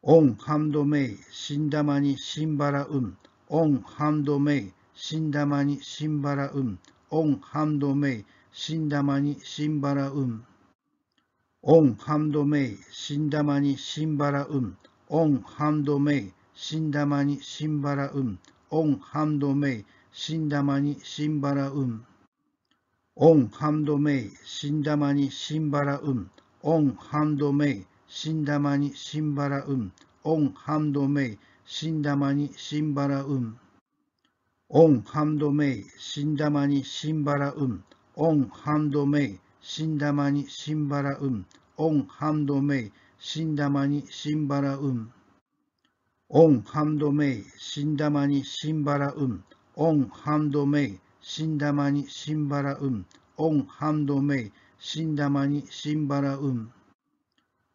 オンハンドメイ、シンダマニ、シンバラウン。オンハンドメイ、シンダマニ、シンバラウン。オンハンドメイ、シンダマニ、シンバラウン。オンハンドメイ、シンダマニ、シンバラウン。オンハンドメイ、シンダマニ、シンバラウン。オンハンドメイ、シンダマニ、シンバラウン。オンハンドメイ、シンダマニ、シンバラウン。オンハンドメイ、シンダマニシンバラウン、オンハンドメイ、シンダマニシンバラウン。オンハンドメイ、シンダマニシンバラウン、オンハンドメイ、シンダマニシンバラウン、オンハンドメイ、シンダマニシンバラウン。オンハンドメイ、シンダマニシンバラウン、オンハンドメイ、シンダマニシンバラウン、オンハンドメイ、シンダマニシンバラウン。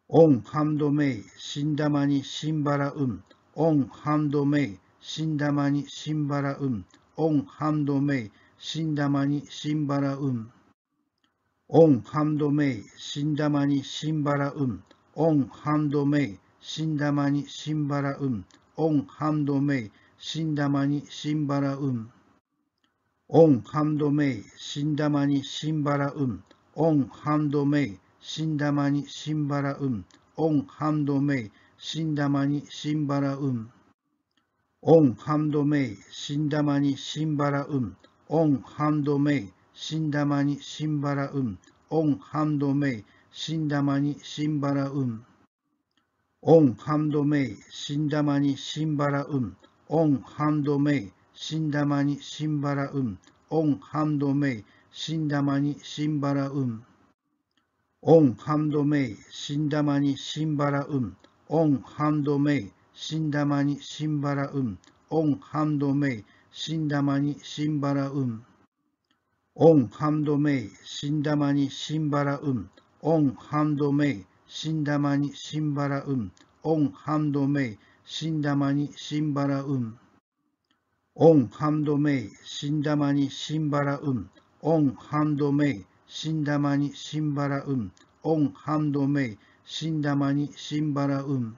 オンハンドメイ、シンダマニ、シンバラウン。オンハンドメイ、シンダマニ、シンバラウン。オンハンドメイ、シンダマニ、シンバラウン。オンハンドメイ、シンダマニ、シンバラウン。オンハンドメイ、シンダマニ、シンバラウン。オンハンドメイ、シンダマニ、シンバラウン。オンハンドメイ、シンダマニ、シンバラウン。オンハンドメイ、新玉に新バラ運、オンハンドメイ、新玉に新バラ運。オンハンドメイ、新玉に新バラ運。オンハンドメイ、新玉に新バラ運。オンハンドメイ、新玉に新バラ運。オンハンドメイ、新玉に新バラ運。オンハンドメイ、新玉に新バラ運。オンハンドメイ、新玉に新バラ運。オンハンドメイ、シンダマニ、シンバラウン。オンハンドメイ、シンダマニ、シンバラウン。オンハンドメイ、シンダマニ、シンバラウン。オンハンドメイ、シンダマニ、シンバラウン。オンハンドメイ、シンダマニ、シンバラウン。オンハンドメイ、シンダマニ、シンバラウン。オンハンドメイ、シンダマニ、シンバラウン。オンハンドメイ、死んだまにシンバラウン、オンハンドメイ、死んだまにシンバラウン。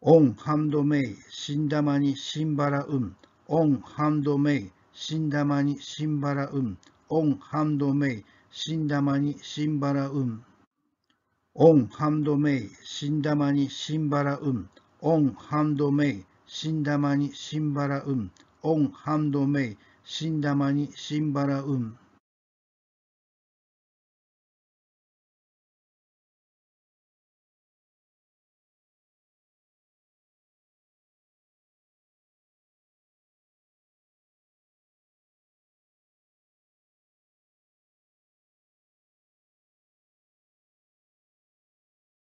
オンハンドメイ、死んだまにシンバラウン、オンハンドメイ、死んだまにシンバラウン、オンハンドメイ、死んだまにシンバラウン。オンハンドメイ、死んだまにシンバラウン、オンハンドメイ、死んだまにシンバラウン、オンハンドメイ、死んだまにシンバラウン。